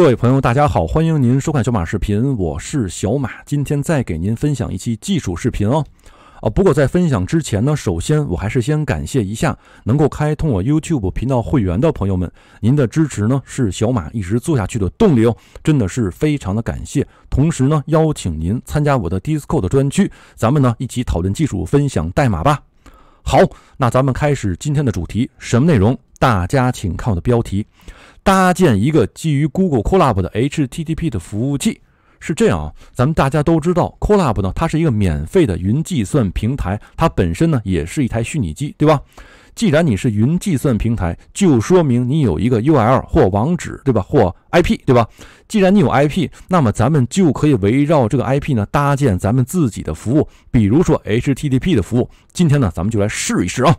各位朋友，大家好，欢迎您收看小马视频，我是小马，今天再给您分享一期技术视频哦。啊，不过在分享之前呢，首先我还是先感谢一下能够开通我 YouTube 频道会员的朋友们，您的支持呢是小马一直做下去的动力哦，真的是非常的感谢。同时呢，邀请您参加我的 Discord 专区，咱们呢一起讨论技术，分享代码吧。好，那咱们开始今天的主题，什么内容？大家请看我的标题，搭建一个基于 Google c o l a b 的 HTTP 的服务器是这样啊。咱们大家都知道 c o l a b 呢，它是一个免费的云计算平台，它本身呢也是一台虚拟机，对吧？既然你是云计算平台，就说明你有一个 URL 或网址，对吧？或 IP，对吧？既然你有 IP，那么咱们就可以围绕这个 IP 呢，搭建咱们自己的服务，比如说 HTTP 的服务。今天呢，咱们就来试一试啊。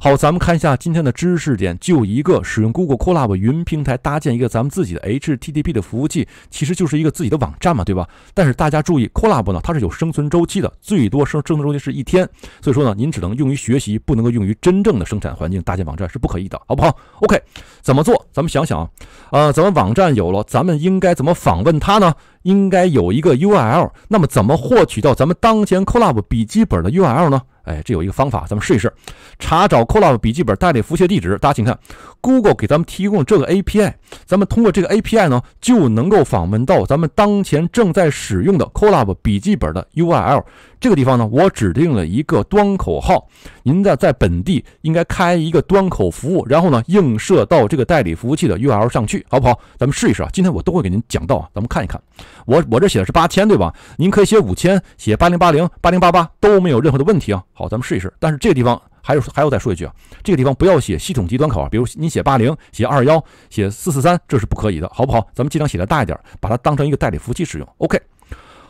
好，咱们看一下今天的知识点，就一个使用 Google c o l a b 云平台搭建一个咱们自己的 HTTP 的服务器，其实就是一个自己的网站嘛，对吧？但是大家注意 c l o u l a b 呢，它是有生存周期的，最多生生存周期是一天，所以说呢，您只能用于学习，不能够用于真正的生产环境搭建网站是不可以的，好不好？OK，怎么做？咱们想想啊，呃，咱们网站有了，咱们应该怎么访问它呢？应该有一个 URL，那么怎么获取到咱们当前 c l o u l a b 笔记本的 URL 呢？哎，这有一个方法，咱们试一试。查找 c o l a b 笔记本代理服务器地址，大家请看，Google 给咱们提供这个 API，咱们通过这个 API 呢，就能够访问到咱们当前正在使用的 Collab 笔记本的 URL。这个地方呢，我指定了一个端口号。您在在本地应该开一个端口服务，然后呢映射到这个代理服务器的 U r L 上去，好不好？咱们试一试啊。今天我都会给您讲到啊。咱们看一看，我我这写的是八千对吧？您可以写五千，写八零八零、八零八八都没有任何的问题啊。好，咱们试一试。但是这个地方还有还要再说一句啊，这个地方不要写系统级端口啊，比如你写八零、写二幺、写四四三，这是不可以的，好不好？咱们尽量写的大一点，把它当成一个代理服务器使用。OK，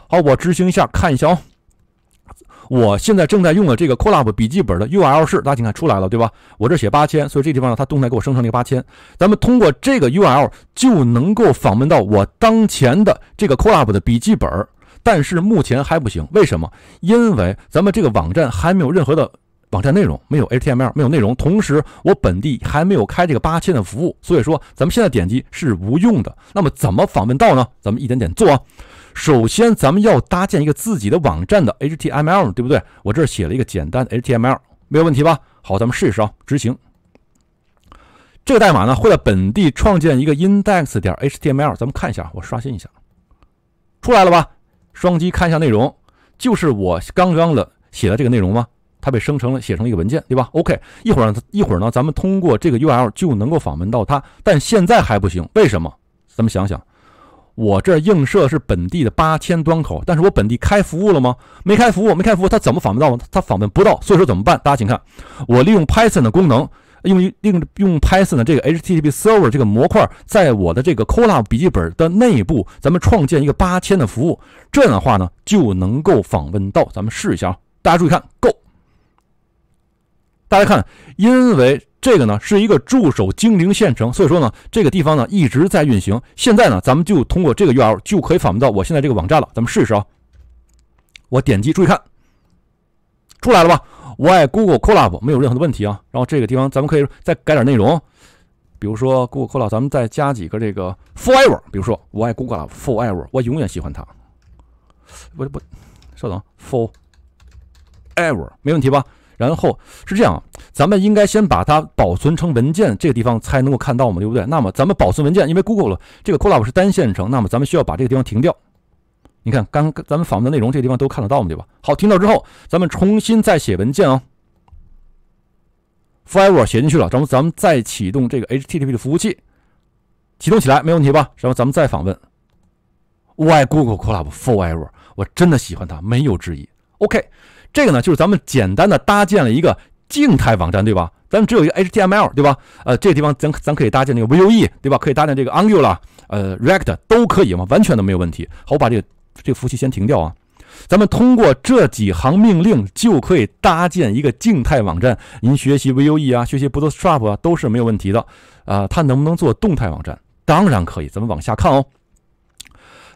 好，我执行一下，看一下哦。我现在正在用的这个 c l a b 笔记本的 URL 是，大家请看出来了，对吧？我这写八千，所以这地方呢，它动态给我生成了一个八千。咱们通过这个 URL 就能够访问到我当前的这个 c l a b 的笔记本。但是目前还不行，为什么？因为咱们这个网站还没有任何的网站内容，没有 HTML，没有内容。同时，我本地还没有开这个八千的服务，所以说咱们现在点击是无用的。那么怎么访问到呢？咱们一点点做。首先，咱们要搭建一个自己的网站的 HTML，对不对？我这儿写了一个简单的 HTML，没有问题吧？好，咱们试一试啊，执行这个代码呢，会在本地创建一个 index 点 HTML。咱们看一下，我刷新一下，出来了吧？双击看一下内容，就是我刚刚的写的这个内容吗？它被生成了，写成了一个文件，对吧？OK，一会儿一会儿呢，咱们通过这个 URL 就能够访问到它，但现在还不行，为什么？咱们想想。我这映射是本地的八千端口，但是我本地开服务了吗？没开服务，没开服务，它怎么访问到它访问不到，所以说怎么办？大家请看，我利用 Python 的功能，用于用用 Python 的这个 HTTP Server 这个模块，在我的这个 Colab 笔记本的内部，咱们创建一个八千的服务，这样的话呢，就能够访问到。咱们试一下啊，大家注意看，Go，大家看，因为。这个呢是一个驻守精灵县城，所以说呢，这个地方呢一直在运行。现在呢，咱们就通过这个 URL 就可以访问到我现在这个网站了。咱们试试啊，我点击，注意看，出来了吧？我爱 Google Collab，没有任何的问题啊。然后这个地方咱们可以再改点内容，比如说 Google Collab，咱们再加几个这个 Forever，比如说我爱 Google c o l a b Forever，我永远喜欢它。不不，稍等，Forever 没问题吧？然后是这样啊，咱们应该先把它保存成文件，这个地方才能够看到嘛，对不对？那么咱们保存文件，因为 Google 这个 c o l a b 是单线程，那么咱们需要把这个地方停掉。你看，刚咱们访问的内容，这个地方都看得到嘛，对吧？好，停掉之后，咱们重新再写文件啊，Forever 写进去了。咱们咱们再启动这个 HTTP 的服务器，启动起来没问题吧？然后咱们再访问，Why Google Collab Forever，我真的喜欢它，没有质疑。OK。这个呢，就是咱们简单的搭建了一个静态网站，对吧？咱们只有一个 HTML，对吧？呃，这个地方咱咱可以搭建那个 Vue，对吧？可以搭建这个 Angular，呃，React 都可以嘛，完全都没有问题。好，我把这个这个服务器先停掉啊。咱们通过这几行命令就可以搭建一个静态网站。您学习 Vue 啊，学习 Bootstrap 啊，都是没有问题的啊。它能不能做动态网站？当然可以。咱们往下看哦。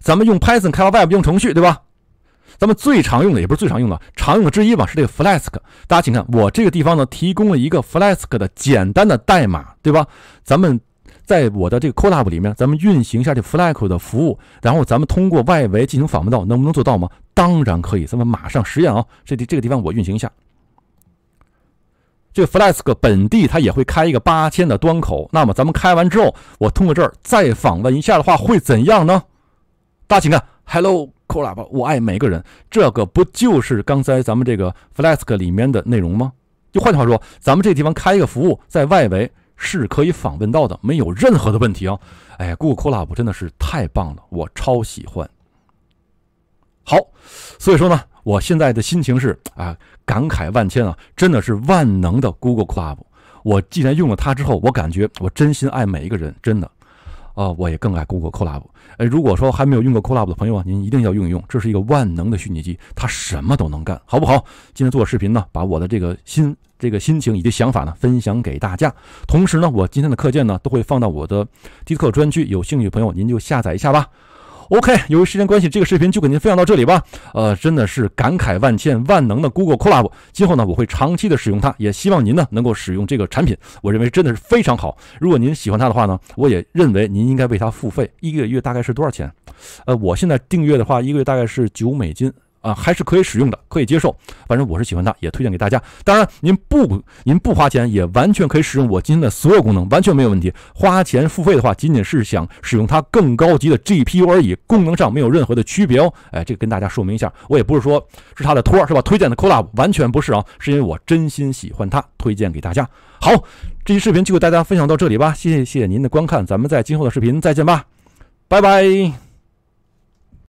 咱们用 Python 开 Web 用程序，对吧？咱们最常用的也不是最常用的，常用的之一吧，是这个 Flask。大家请看，我这个地方呢，提供了一个 Flask 的简单的代码，对吧？咱们在我的这个 c o e u p 里面，咱们运行一下这 Flask 的服务，然后咱们通过外围进行访问到，能不能做到吗？当然可以。咱们马上实验啊，这这个地方我运行一下，这个 Flask 本地它也会开一个八千的端口。那么咱们开完之后，我通过这儿再访问一下的话，会怎样呢？大家请看，Hello。Club，我爱每个人，这个不就是刚才咱们这个 Flask 里面的内容吗？就换句话说，咱们这地方开一个服务，在外围是可以访问到的，没有任何的问题啊！哎呀，Google Club 真的是太棒了，我超喜欢。好，所以说呢，我现在的心情是啊，感慨万千啊，真的是万能的 Google Club。我既然用了它之后，我感觉我真心爱每一个人，真的。啊，我也更爱 Google c o l a b 哎，如果说还没有用过 Collab 的朋友啊，您一定要用一用，这是一个万能的虚拟机，它什么都能干，好不好？今天做视频呢，把我的这个心、这个心情以及想法呢，分享给大家。同时呢，我今天的课件呢，都会放到我的低 o 专区，有兴趣的朋友您就下载一下吧。OK，由于时间关系，这个视频就给您分享到这里吧。呃，真的是感慨万千。万能的 Google c l o u b 今后呢我会长期的使用它，也希望您呢能够使用这个产品。我认为真的是非常好。如果您喜欢它的话呢，我也认为您应该为它付费。一个月大概是多少钱？呃，我现在订阅的话，一个月大概是九美金。啊，还是可以使用的，可以接受。反正我是喜欢它，也推荐给大家。当然，您不您不花钱，也完全可以使用我今天的所有功能，完全没有问题。花钱付费的话，仅仅是想使用它更高级的 GPU 而已，功能上没有任何的区别哦。哎，这个跟大家说明一下，我也不是说是他的托，是吧？推荐的 Collab 完全不是啊，是因为我真心喜欢它，推荐给大家。好，这期视频就给大家分享到这里吧，谢谢您的观看，咱们在今后的视频再见吧，拜拜。